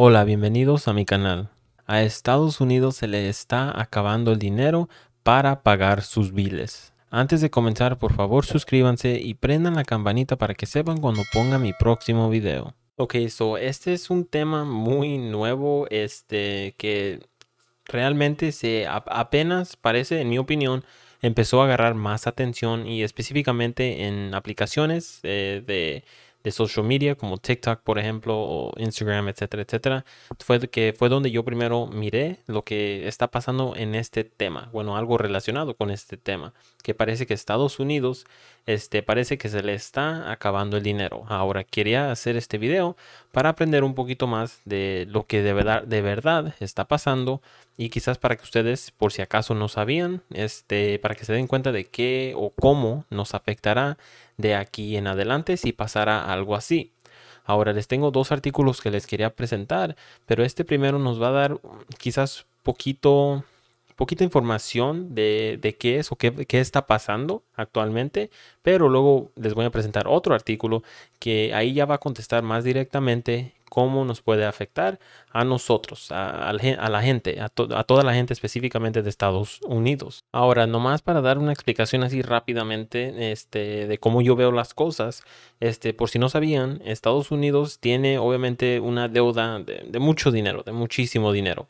Hola, bienvenidos a mi canal. A Estados Unidos se le está acabando el dinero para pagar sus biles. Antes de comenzar, por favor suscríbanse y prendan la campanita para que sepan cuando ponga mi próximo video. Ok, so este es un tema muy nuevo, este que realmente se apenas parece, en mi opinión, empezó a agarrar más atención y específicamente en aplicaciones eh, de de social media, como TikTok, por ejemplo, o Instagram, etcétera, etcétera, fue, que fue donde yo primero miré lo que está pasando en este tema, bueno, algo relacionado con este tema, que parece que Estados Unidos este, parece que se le está acabando el dinero. Ahora quería hacer este video para aprender un poquito más de lo que de verdad, está pasando y quizás para que ustedes, por si acaso no sabían, este, para que se den cuenta de qué o cómo nos afectará de aquí en adelante si pasara algo así. Ahora les tengo dos artículos que les quería presentar, pero este primero nos va a dar quizás poquito poquita información de, qué es o qué, está pasando actualmente, pero luego les voy a presentar otro artículo que ahí ya va a contestar más directamente cómo nos puede afectar a nosotros, a, la gente, a, toda la gente específicamente de Estados Unidos. Ahora, nomás para dar una explicación así rápidamente este, de cómo yo veo las cosas, este, por si no sabían, Estados Unidos tiene obviamente una deuda de, mucho dinero, de muchísimo dinero.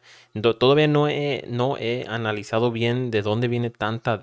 Todavía no he, analizado bien de dónde viene tanta,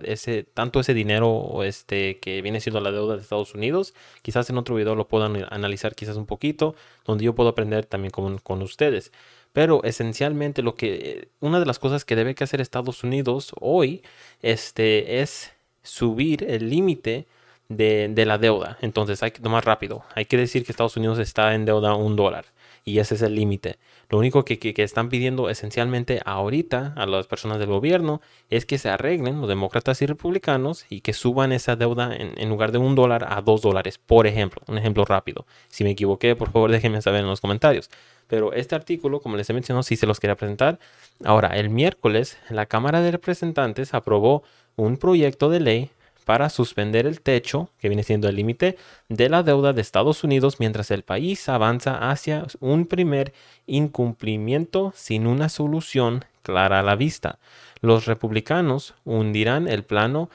tanto ese dinero este, que viene siendo la deuda de Estados Unidos. Quizás en otro video lo puedan analizar quizás un poquito, donde yo puedo aprender también con, ustedes. Pero esencialmente lo que eh, una de las cosas que debe que hacer Estados Unidos hoy este, es subir el límite de, de, la deuda. Entonces hay que tomar rápido. Hay que decir que Estados Unidos está en deuda un dólar y ese es el límite. Lo único que, están pidiendo esencialmente ahorita a las personas del gobierno es que se arreglen los demócratas y republicanos y que suban esa deuda en, en lugar de un dólar a dos dólares, por ejemplo. Un ejemplo rápido. Si me equivoqué, por favor déjenme saber en los comentarios. Pero este artículo, como les he mencionado, sí se los quería presentar. Ahora, el miércoles, la Cámara de Representantes aprobó un proyecto de ley para suspender el techo, que viene siendo el límite, de la deuda de Estados Unidos mientras el país avanza hacia un primer incumplimiento sin una solución clara a la vista. Los republicanos hundirán el, plano,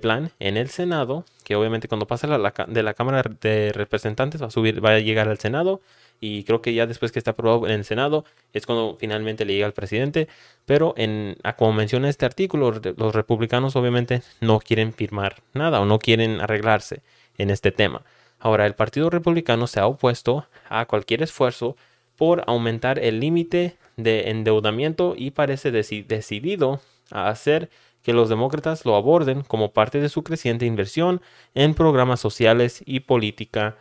plan en el Senado, que obviamente cuando pasa de la Cámara de Representantes va a llegar al Senado y creo que ya después que está aprobado en el Senado es cuando finalmente le llega al presidente, pero en, como menciona este artículo, los republicanos obviamente no quieren firmar nada o no quieren arreglarse en este tema. Ahora, el Partido Republicano se ha opuesto a cualquier esfuerzo por aumentar el límite de endeudamiento y parece decidido a hacer que los demócratas lo aborden como parte de su creciente inversión en programas sociales y política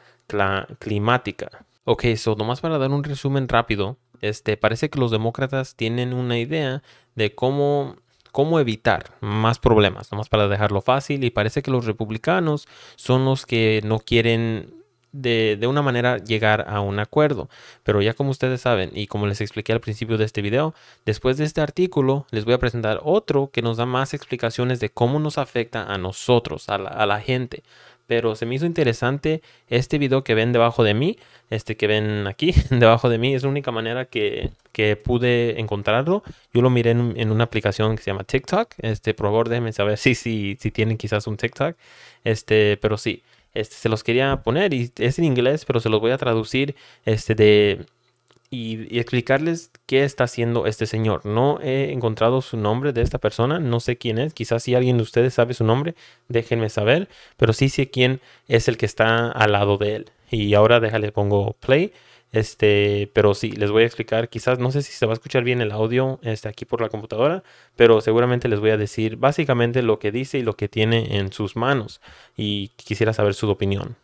climática. Ok, so nomás para dar un resumen rápido, este, parece que los demócratas tienen una idea de cómo, cómo evitar más problemas, nomás para dejarlo fácil, y parece que los republicanos son los que no quieren de, una manera llegar a un acuerdo. Pero ya como ustedes saben y como les expliqué al principio de este video, después de este artículo les voy a presentar otro que nos da más explicaciones de cómo nos afecta a nosotros, a la gente pero se me hizo interesante este video que ven debajo de mí, este que ven aquí debajo de mí, es la única manera que, pude encontrarlo. Yo lo miré en, una aplicación que se llama TikTok, este, por favor déjenme saber si, si, si tienen quizás un TikTok, este, pero sí. Este, se los quería poner y es en inglés, pero se los voy a traducir este, de, y, explicarles qué está haciendo este señor. No he encontrado su nombre de esta persona, no sé quién es, quizás si alguien de ustedes sabe su nombre, déjenme saber, pero sí sé quién es el que está al lado de él. Y ahora déjale, pongo play. Este, pero sí, les voy a explicar, quizás no sé si se va a escuchar bien el audio este, aquí por la computadora, pero seguramente les voy a decir básicamente lo que dice y lo que tiene en sus manos y quisiera saber su opinión.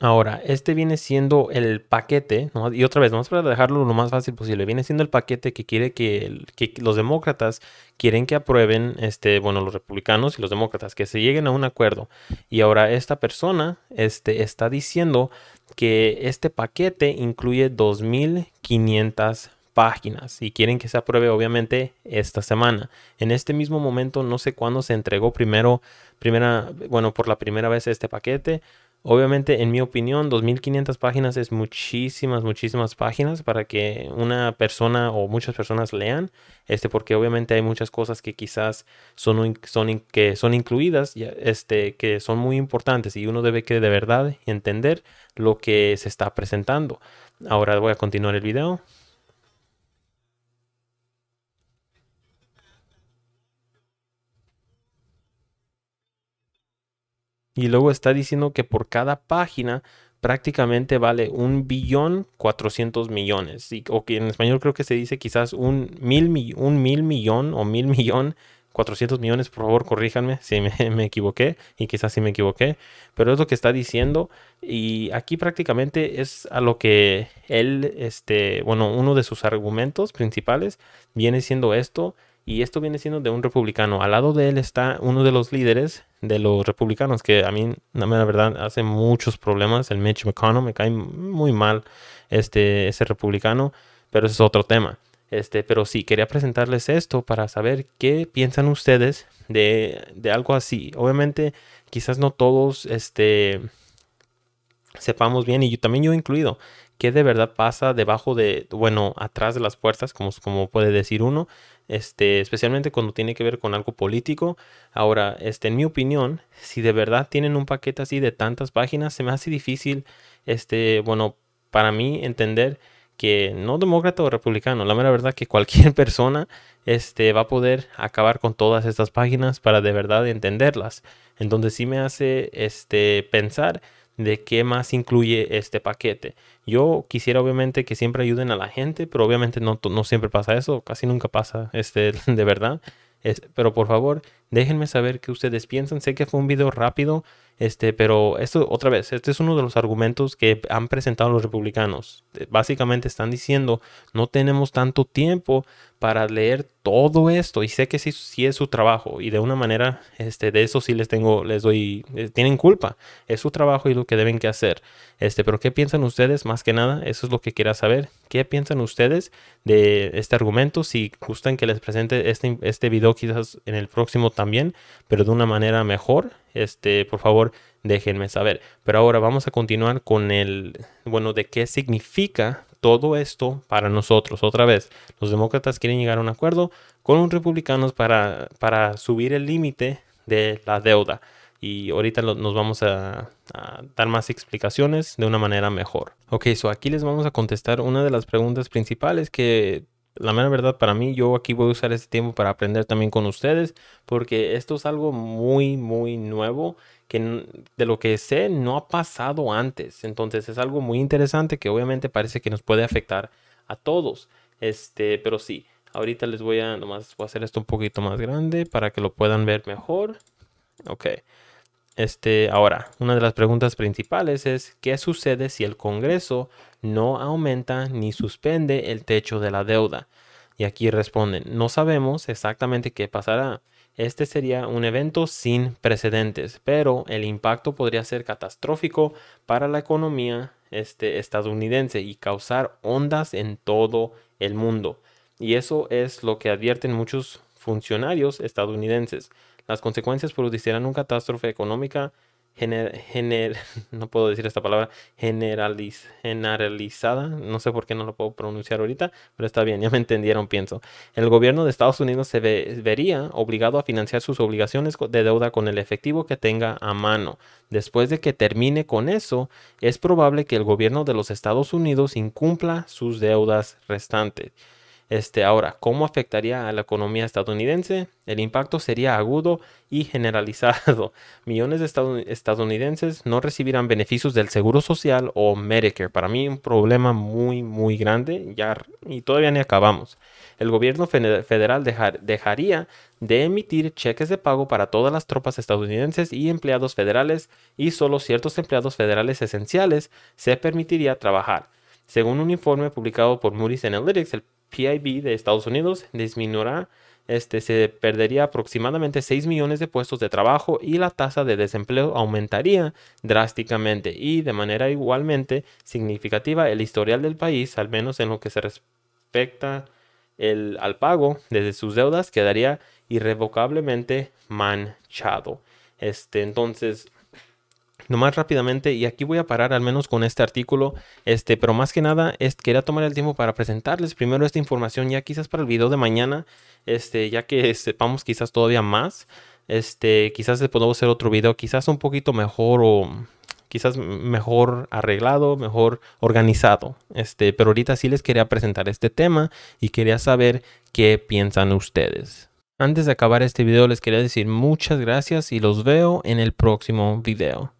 Ahora, este viene siendo el paquete, y otra vez, vamos para dejarlo lo más fácil posible, viene siendo el paquete que quiere que, los demócratas quieren que aprueben, este, bueno, los republicanos y los demócratas, que se lleguen a un acuerdo. Y ahora esta persona este, está diciendo que este paquete incluye 2.500 páginas y quieren que se apruebe obviamente esta semana. En este mismo momento, no sé cuándo se entregó primero, primera, bueno, por la primera vez este paquete, Obviamente, en mi opinión, 2.500 páginas es muchísimas, muchísimas páginas para que una persona o muchas personas lean, este, porque obviamente hay muchas cosas que quizás son, que son incluidas, este, que son muy importantes y uno debe que de verdad entender lo que se está presentando. Ahora voy a continuar el video. Y luego está diciendo que por cada página prácticamente vale un billón 400 millones. o que en español creo que se dice quizás un mil, un mil millón o mil millón 400 millones. Por favor, corríjanme si me, equivoqué y quizás si me equivoqué. Pero es lo que está diciendo. Y aquí prácticamente es a lo que él, este, bueno, uno de sus argumentos principales viene siendo esto y esto viene siendo de un republicano. Al lado de él está uno de los líderes de los republicanos, que a mí, la verdad, hace muchos problemas. El Mitch McConnell me cae muy mal este, ese republicano, pero ese es otro tema. Este, pero sí, quería presentarles esto para saber qué piensan ustedes de, algo así. Obviamente, quizás no todos este, sepamos bien, y yo, también yo incluido, qué de verdad pasa debajo de, bueno, atrás de las puertas, como, como puede decir uno, este, especialmente cuando tiene que ver con algo político. Ahora, este, en mi opinión, si de verdad tienen un paquete así de tantas páginas, se me hace difícil, este, bueno, para mí entender que no demócrata o republicano, la mera verdad que cualquier persona este, va a poder acabar con todas estas páginas para de verdad entenderlas. en donde sí me hace este, pensar de qué más incluye este paquete. Yo quisiera obviamente que siempre ayuden a la gente, pero obviamente no, siempre pasa eso, casi nunca pasa este, de verdad. Es, pero por favor, Déjenme saber qué ustedes piensan. Sé que fue un video rápido, este, pero esto otra vez, este es uno de los argumentos que han presentado los republicanos. Eh, básicamente están diciendo, no tenemos tanto tiempo para leer todo esto y sé que sí, es su trabajo y de una manera, este, de eso sí les tengo, les doy, eh, tienen culpa. Es su trabajo y lo que deben que hacer. Este, pero ¿qué piensan ustedes? Más que nada, eso es lo que quería saber. ¿Qué piensan ustedes de este argumento? Si gustan que les presente este, este video quizás en el próximo también, pero de una manera mejor, este, por favor, déjenme saber. Pero ahora vamos a continuar con el, bueno, de qué significa todo esto para nosotros. Otra vez, los demócratas quieren llegar a un acuerdo con los republicanos para, para subir el límite de la deuda. Y ahorita nos vamos a, dar más explicaciones de una manera mejor. Ok, so aquí les vamos a contestar una de las preguntas principales que la mera verdad para mí, yo aquí voy a usar este tiempo para aprender también con ustedes, porque esto es algo muy, muy nuevo que de lo que sé no ha pasado antes. Entonces es algo muy interesante que obviamente parece que nos puede afectar a todos. Este, pero sí, ahorita les voy a, nomás voy a hacer esto un poquito más grande para que lo puedan ver mejor. Ok. Este, ahora, una de las preguntas principales es, ¿qué sucede si el Congreso no aumenta ni suspende el techo de la deuda? Y aquí responden, no sabemos exactamente qué pasará. Este sería un evento sin precedentes, pero el impacto podría ser catastrófico para la economía este, estadounidense y causar ondas en todo el mundo. Y eso es lo que advierten muchos funcionarios estadounidenses. Las consecuencias producirán una catástrofe económica no puedo decir esta palabra generalizada, no sé por qué no lo puedo pronunciar ahorita, pero está bien, ya me entendieron, pienso. El gobierno de Estados Unidos se vería obligado a financiar sus obligaciones de deuda con el efectivo que tenga a mano. Después de que termine con eso, es probable que el gobierno de los Estados Unidos incumpla sus deudas restantes. Este, ahora, ¿cómo afectaría a la economía estadounidense? El impacto sería agudo y generalizado. Millones de estadounidenses no recibirán beneficios del Seguro Social o Medicare. Para mí un problema muy, muy grande ya, y todavía ni acabamos. El gobierno federal dejaría de emitir cheques de pago para todas las tropas estadounidenses y empleados federales y solo ciertos empleados federales esenciales se permitiría trabajar. Según un informe publicado por Moody's Analytics, el PIB de Estados Unidos disminuirá, este, se perdería aproximadamente 6 millones de puestos de trabajo y la tasa de desempleo aumentaría drásticamente y de manera igualmente significativa el historial del país, al menos en lo que se respecta el, al pago desde sus deudas, quedaría irrevocablemente manchado. Este, entonces, Nomás rápidamente, y aquí voy a parar al menos con este artículo, este, pero más que nada, es, quería tomar el tiempo para presentarles primero esta información, ya quizás para el video de mañana, este, ya que eh, sepamos quizás todavía más, este, quizás podamos hacer otro video, quizás un poquito mejor o quizás mejor arreglado, mejor organizado. Este, pero ahorita sí les quería presentar este tema y quería saber qué piensan ustedes. Antes de acabar este video les quería decir muchas gracias y los veo en el próximo video.